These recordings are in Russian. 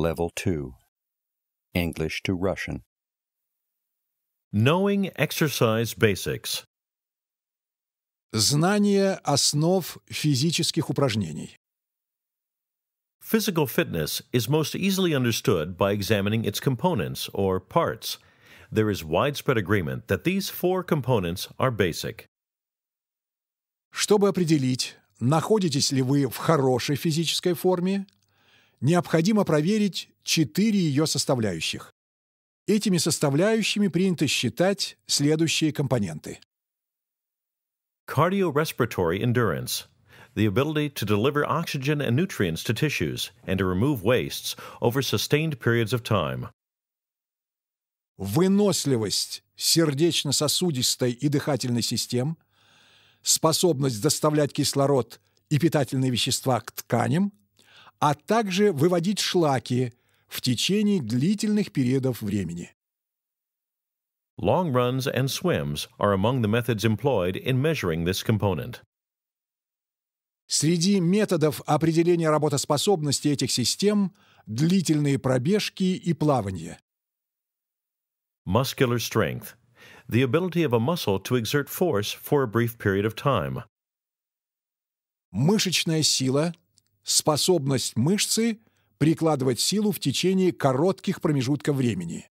Level 2 English to Russian. Knowing Exercise Basics Знание основ физических упражнений. Physical fitness is most easily understood by examining its components or parts. There is widespread agreement that these four components are basic. Чтобы определить, находитесь ли вы в хорошей физической форме, необходимо проверить четыре ее составляющих. Этими составляющими принято считать следующие компоненты. Cardiorespiratory endurance the ability to deliver oxygen and nutrients to tissues and to remove wastes over sustained periods of time. Выносливость сердечно-сосудистой и дыхательной систем, способность доставлять кислород и питательные вещества к тканям, а также выводить шлаки в течение длительных периодов времени. Long runs and swims are among the methods employed in measuring this component. Среди методов определения работоспособности этих систем – длительные пробежки и плавание. Muscular strength – the ability of a muscle to exert force for a brief period of time. Мышечная сила способность мышцы прикладывать силу в течение коротких промежутков времени.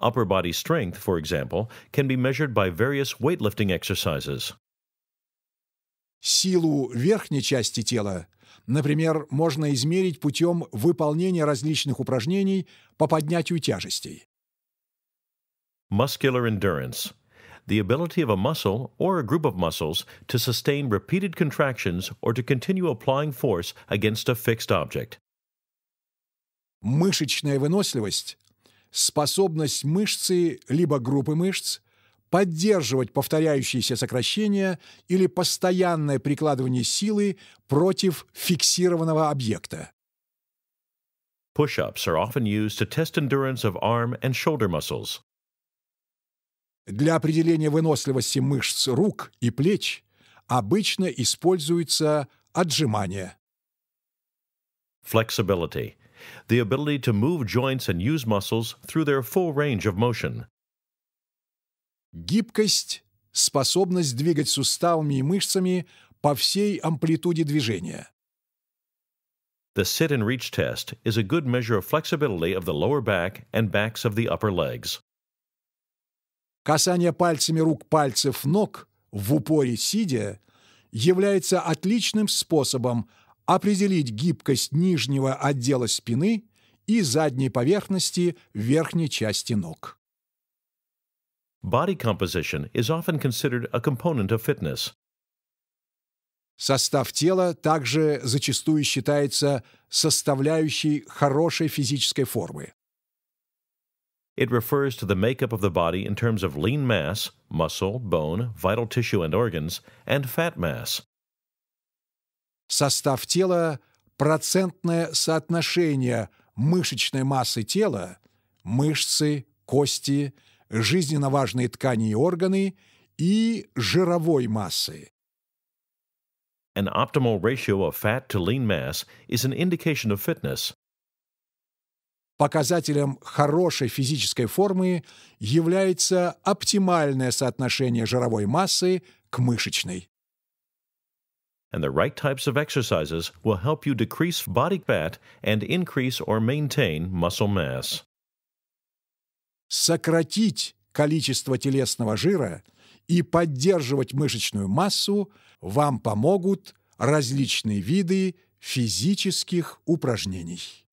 Upper body strength, for example, can be measured by various weightlifting exercises. Силу верхней части тела, например, можно измерить путем выполнения различных упражнений по поднятию тяжестей. Muscular endurance the ability of a muscle or a group of muscles to sustain repeated contractions or to continue applying force against a fixed object. Мышечная выносливость – способность мышцы либо группы мышц поддерживать повторяющиеся сокращения или постоянное прикладывание силы против фиксированного объекта. Push-ups are often used to test endurance of arm and shoulder muscles. Для определения выносливости мышц рук и плеч обычно используется отжимание. Flexibility. The ability to move joints and use muscles through their full range of motion. Гибкость – способность двигать суставами и мышцами по всей амплитуде движения. The sit and reach test is a good measure of flexibility of the lower back and backs of the upper legs. Касание пальцами рук пальцев ног в упоре сидя является отличным способом определить гибкость нижнего отдела спины и задней поверхности верхней части ног. Body composition is often considered a component of fitness. Состав тела также зачастую считается составляющей хорошей физической формы. It refers to the makeup of the body in terms of lean mass, muscle, bone, vital tissue and organs, and fat mass. Состав тела – процентное соотношение мышечной массы тела, мышцы, кости, жизненно важные ткани и органы и жировой массы. An optimal ratio of fat to lean mass is an indication of fitness. Показателем хорошей физической формы является оптимальное соотношение жировой массы к мышечной. And the right types of exercises will help you decrease body fat and increase or maintain muscle mass. Сократить количество телесного жира и поддерживать мышечную массу вам помогут различные виды физических упражнений.